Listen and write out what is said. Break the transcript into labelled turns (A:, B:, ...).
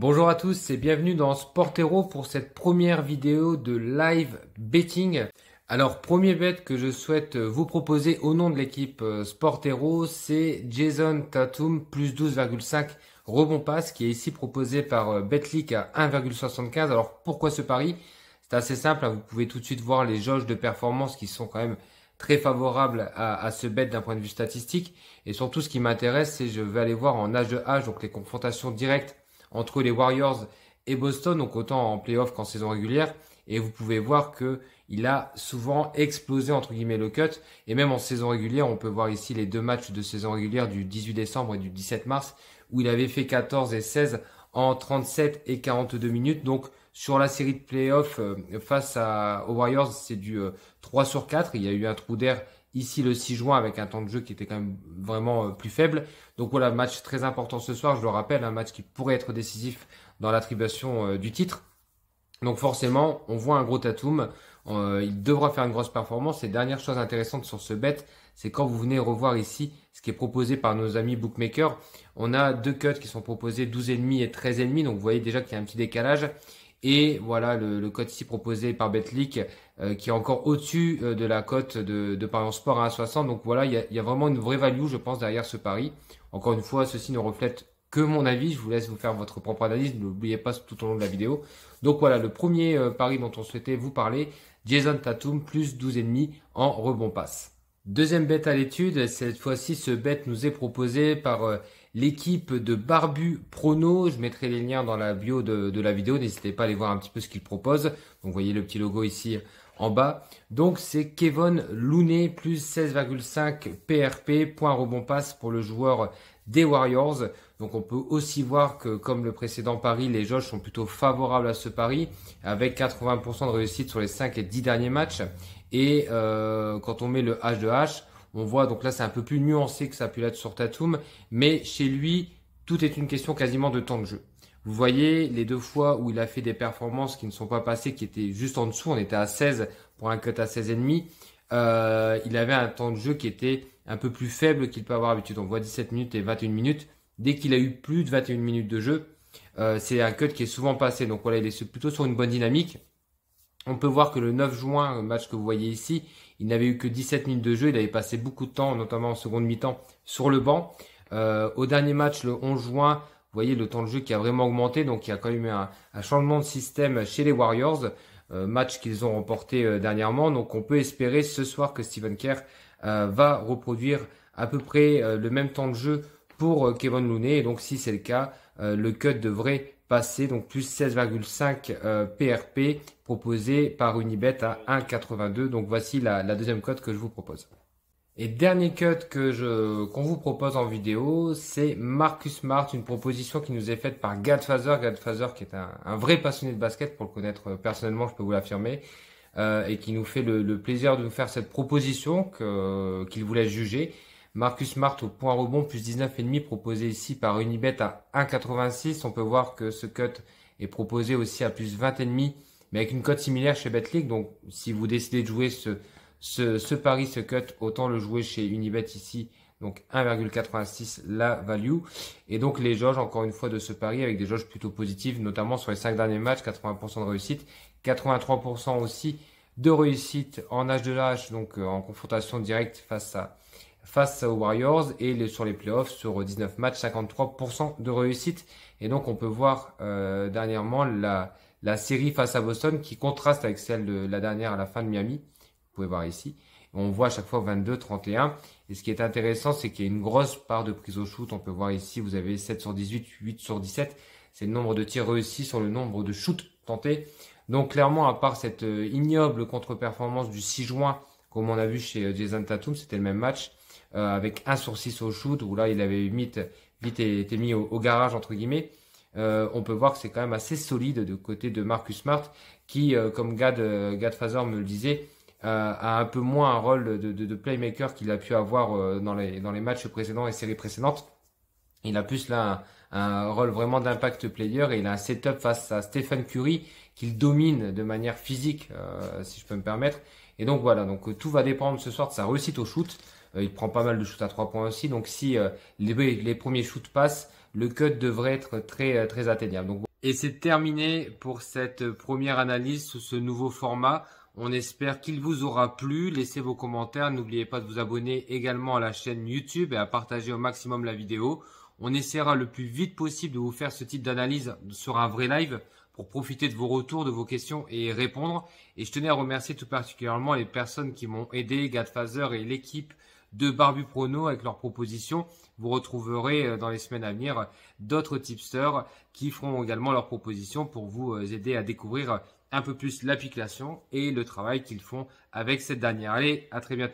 A: Bonjour à tous et bienvenue dans Sportero pour cette première vidéo de live betting. Alors premier bet que je souhaite vous proposer au nom de l'équipe euh, Sportero, c'est Jason Tatum plus 12,5 rebond passe qui est ici proposé par euh, Betlick à 1,75. Alors pourquoi ce pari C'est assez simple, hein, vous pouvez tout de suite voir les jauges de performance qui sont quand même très favorables à, ce bet d'un point de vue statistique. Et surtout, ce qui m'intéresse, c'est je vais aller voir en âge de âge, donc les confrontations directes entre les Warriors et Boston, donc autant en playoff qu'en saison régulière. Et vous pouvez voir que il a souvent explosé entre guillemets le cut. Et même en saison régulière, on peut voir ici les deux matchs de saison régulière du 18 décembre et du 17 mars, où il avait fait 14 et 16 en 37 et 42 minutes. Donc sur la série de playoffs euh, face aux Warriors, c'est du 3 euh, sur 4. Il y a eu un trou d'air ici le 6 juin avec un temps de jeu qui était quand même vraiment euh, plus faible. Donc voilà, match très important ce soir, je le rappelle, un match qui pourrait être décisif dans l'attribution euh, du titre. Donc forcément, on voit un gros Tatum, euh, il devra faire une grosse performance. Et dernière chose intéressante sur ce bet, c'est quand vous venez revoir ici ce qui est proposé par nos amis bookmakers, on a deux cuts qui sont proposés 12,5 et 13,5. Donc vous voyez déjà qu'il y a un petit décalage et voilà le, code ici proposé par Betlic euh, qui est encore au-dessus euh, de la cote de, de Paris Sport à 1,60. Donc voilà, il y, a, vraiment une vraie value, je pense, derrière ce pari. Encore une fois, ceci ne reflète que mon avis. Je vous laisse vous faire votre propre analyse. N'oubliez pas tout au long de la vidéo. Donc voilà, le premier euh, pari dont on souhaitait vous parler, Jason Tatum plus 12,5 en rebond passe. Deuxième bête à l'étude, cette fois-ci ce bête nous est proposé par l'équipe de Barbu Prono. Je mettrai les liens dans la bio de, la vidéo. N'hésitez pas à aller voir un petit peu ce qu'il propose. Donc, vous voyez le petit logo ici en bas. Donc, c'est Kevon Looney plus 16,5 PRP, point rebond passe pour le joueur des Warriors. Donc, on peut aussi voir que, comme le précédent pari, les Josh sont plutôt favorables à ce pari avec 80% de réussite sur les 5 et 10 derniers matchs. Et euh, quand on met le H de H, on voit, donc là, c'est un peu plus nuancé que ça a pu sur Tatum, mais chez lui, tout est une question quasiment de temps de jeu. Vous voyez, les deux fois où il a fait des performances qui ne sont pas passées, qui étaient juste en dessous, on était à 16 pour un cut à 16,5, euh, il avait un temps de jeu qui était un peu plus faible qu'il peut avoir habituellement. On voit 17 minutes et 21 minutes. Dès qu'il a eu plus de 21 minutes de jeu, euh, c'est un cut qui est souvent passé. Donc voilà, il est plutôt sur une bonne dynamique. On peut voir que le 9 juin, euh, match que vous voyez ici, il n'avait eu que 17 minutes de jeu. Il avait passé beaucoup de temps, notamment en seconde mi-temps, sur le banc. Euh, au dernier match, le 11 juin, vous voyez le temps de jeu qui a vraiment augmenté. Donc il y a quand même eu un, changement de système chez les Warriors, euh, match qu'ils ont remporté dernièrement. Donc on peut espérer ce soir que Stephen Kerr va reproduire à peu près le même temps de jeu pour Kevin Looney. Et donc si c'est le cas, euh, le cut devrait passer, donc plus 16,5 euh, PRP proposé par Unibet à 1,82. Donc voici la, deuxième cote que je vous propose. Et dernier cut que je, qu'on vous propose en vidéo, c'est Marcus Mart, une proposition qui nous est faite par Gadfazer, Gadfather qui est un, vrai passionné de basket, pour le connaître euh, personnellement, je peux vous l'affirmer, et qui nous fait le, plaisir de nous faire cette proposition qu'il voulait juger. Marcus Smart au point rebond, plus 19,5 proposé ici par Unibet à 1,86. On peut voir que ce cut est proposé aussi à plus 20,5, mais avec une cote similaire chez BetLeague. Donc, si vous décidez de jouer ce, ce, pari, ce cut, autant le jouer chez Unibet ici. Donc 1,86 la value. Et donc les jauges, encore une fois, de ce pari avec des jauges plutôt positives, notamment sur les 5 derniers matchs, 80% de réussite, 83% aussi de réussite en H2H, donc euh, en confrontation directe face à, face aux Warriors et les, sur les playoffs sur 19 matchs 53% de réussite et donc on peut voir euh, dernièrement la, la série face à Boston qui contraste avec celle de la dernière à la fin de Miami vous pouvez voir ici on voit à chaque fois 22 31 et ce qui est intéressant c'est qu'il y a une grosse part de prise au shoot on peut voir ici vous avez 7 sur 18 8 sur 17 c'est le nombre de tirs réussis sur le nombre de shoots tentés donc clairement à part cette euh, ignoble contre-performance du 6 juin comme on a vu chez euh, Jason Tatum c'était le même match euh, avec un sur six au shoot, où là il avait vite, vite été mis au, garage, entre guillemets. Euh, on peut voir que c'est quand même assez solide de côté de Marcus Smart, qui, euh, comme Gad, euh, Gad me le disait, a un peu moins un rôle de, de, de playmaker qu'il a pu avoir dans, les, dans les matchs précédents et séries précédentes. Il a plus là un, rôle vraiment d'impact player et il a un setup face à Stephen Curry qu'il domine de manière physique, si je peux me permettre. Et donc voilà, donc tout va dépendre ce soir de sa réussite au shoot. Euh, il prend pas mal de shoots à trois points aussi. Donc si euh, les, premiers shoots passent, le cut devrait être très euh, très atteignable. et c'est terminé pour cette première analyse sous ce nouveau format. On espère qu'il vous aura plu. Laissez vos commentaires. N'oubliez pas de vous abonner également à la chaîne YouTube et à partager au maximum la vidéo. On essaiera le plus vite possible de vous faire ce type d'analyse sur un vrai live pour profiter de vos retours, de vos questions et répondre. Et je tenais à remercier tout particulièrement les personnes qui m'ont aidé, Gadfazer et l'équipe de Barbu Prono avec leurs propositions. Vous retrouverez euh, dans les semaines à venir d'autres tipsters qui feront également leurs propositions pour vous euh, aider à découvrir euh, un peu plus l'application et le travail qu'ils font avec cette dernière. Allez, à très bientôt.